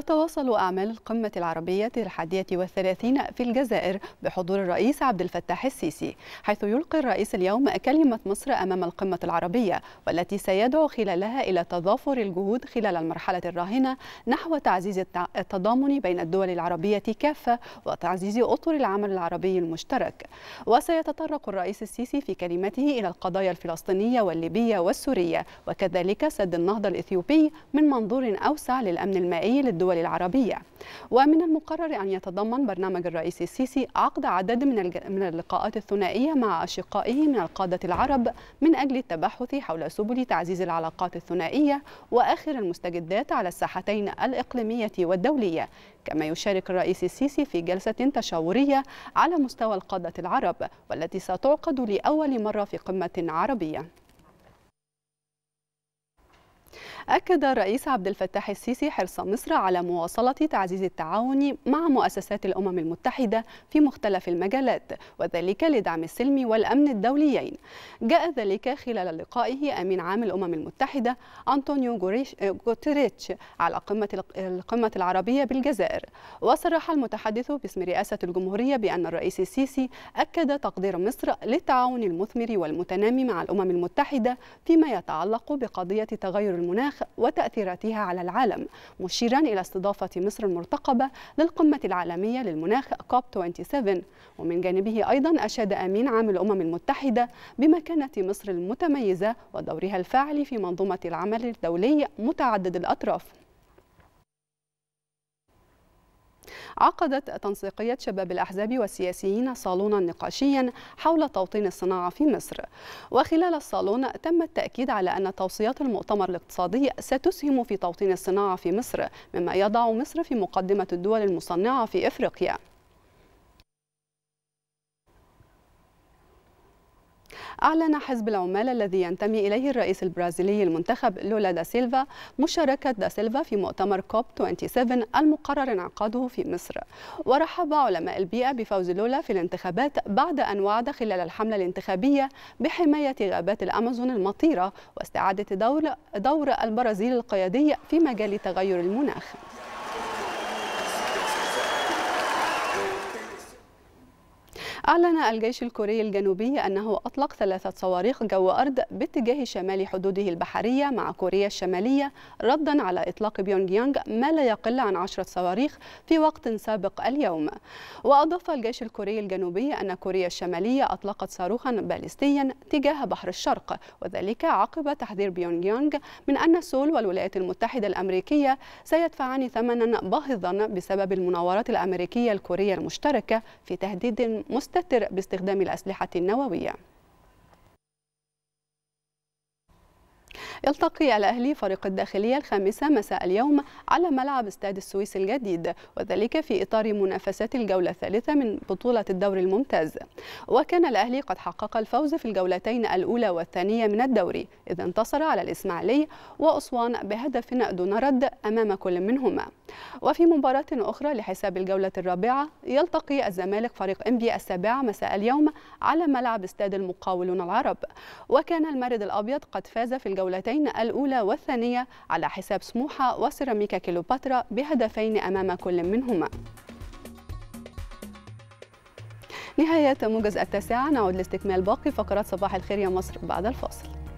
تتواصل أعمال القمة العربية الحادية والثلاثين في الجزائر بحضور الرئيس عبد الفتاح السيسي حيث يلقي الرئيس اليوم كلمة مصر أمام القمة العربية والتي سيدعو خلالها إلى تضافر الجهود خلال المرحلة الراهنة نحو تعزيز التضامن بين الدول العربية كافة وتعزيز أطر العمل العربي المشترك وسيتطرق الرئيس السيسي في كلمته إلى القضايا الفلسطينية والليبية والسورية وكذلك سد النهضة الإثيوبي من منظور أوسع للأمن المائي للدول الدول العربية ومن المقرر أن يتضمن برنامج الرئيس السيسي عقد عدد من, من اللقاءات الثنائية مع أشقائه من القادة العرب من أجل التبحث حول سبل تعزيز العلاقات الثنائية وآخر المستجدات على الساحتين الإقليمية والدولية كما يشارك الرئيس السيسي في جلسة تشاورية على مستوى القادة العرب والتي ستعقد لأول مرة في قمة عربية أكد الرئيس عبد الفتاح السيسي حرص مصر على مواصلة تعزيز التعاون مع مؤسسات الأمم المتحدة في مختلف المجالات وذلك لدعم السلم والأمن الدوليين جاء ذلك خلال لقائه أمين عام الأمم المتحدة أنطونيو غوتريتش على قمة القمة العربية بالجزائر وصرح المتحدث باسم رئاسة الجمهورية بأن الرئيس السيسي أكد تقدير مصر للتعاون المثمر والمتنامي مع الأمم المتحدة فيما يتعلق بقضية تغير المناخ وتأثيراتها على العالم مشيرا إلى استضافة مصر المرتقبة للقمة العالمية للمناخ كوب 27 ومن جانبه أيضا أشاد أمين عام الأمم المتحدة بمكانة مصر المتميزة ودورها الفاعل في منظومة العمل الدولي متعدد الأطراف عقدت تنسيقية شباب الأحزاب والسياسيين صالونا نقاشيا حول توطين الصناعة في مصر وخلال الصالون تم التأكيد على أن توصيات المؤتمر الاقتصادي ستسهم في توطين الصناعة في مصر مما يضع مصر في مقدمة الدول المصنعة في إفريقيا أعلن حزب العمال الذي ينتمي إليه الرئيس البرازيلي المنتخب لولا دا سيلفا مشاركة دا سيلفا في مؤتمر كوب 27 المقرر انعقاده في مصر ورحب علماء البيئة بفوز لولا في الانتخابات بعد أن وعد خلال الحملة الانتخابية بحماية غابات الأمازون المطيرة واستعادة دور, دور البرازيل القيادي في مجال تغير المناخ أعلن الجيش الكوري الجنوبي أنه أطلق ثلاثة صواريخ جو أرض باتجاه شمال حدوده البحرية مع كوريا الشمالية ردا على إطلاق بيونج يانج ما لا يقل عن عشرة صواريخ في وقت سابق اليوم وأضاف الجيش الكوري الجنوبي أن كوريا الشمالية أطلقت صاروخا باليستيا تجاه بحر الشرق وذلك عقب تحذير بيونج يانج من أن سول والولايات المتحدة الأمريكية سيدفعان ثمنا باهظا بسبب المناورات الأمريكية الكورية المشتركة في تهديد مستمر تستتر باستخدام الأسلحة النووية يلتقي الأهلي فريق الداخلية الخامسة مساء اليوم على ملعب استاد السويس الجديد وذلك في إطار منافسات الجولة الثالثة من بطولة الدوري الممتاز وكان الأهلي قد حقق الفوز في الجولتين الأولى والثانية من الدوري إذ انتصر على الإسماعيلي وأسوان بهدف دون رد أمام كل منهما وفي مباراة أخرى لحساب الجولة الرابعة يلتقي الزمالك فريق إنبي السابعة مساء اليوم على ملعب استاد المقاولون العرب وكان المارد الأبيض قد فاز في الجولتين الجولتين الأولى والثانية على حساب سموحة وسيراميكا كيلوباترا بهدفين أمام كل منهما نهاية موجز التاسعة نعود لاستكمال باقي فقرات صباح الخير يا مصر بعد الفاصل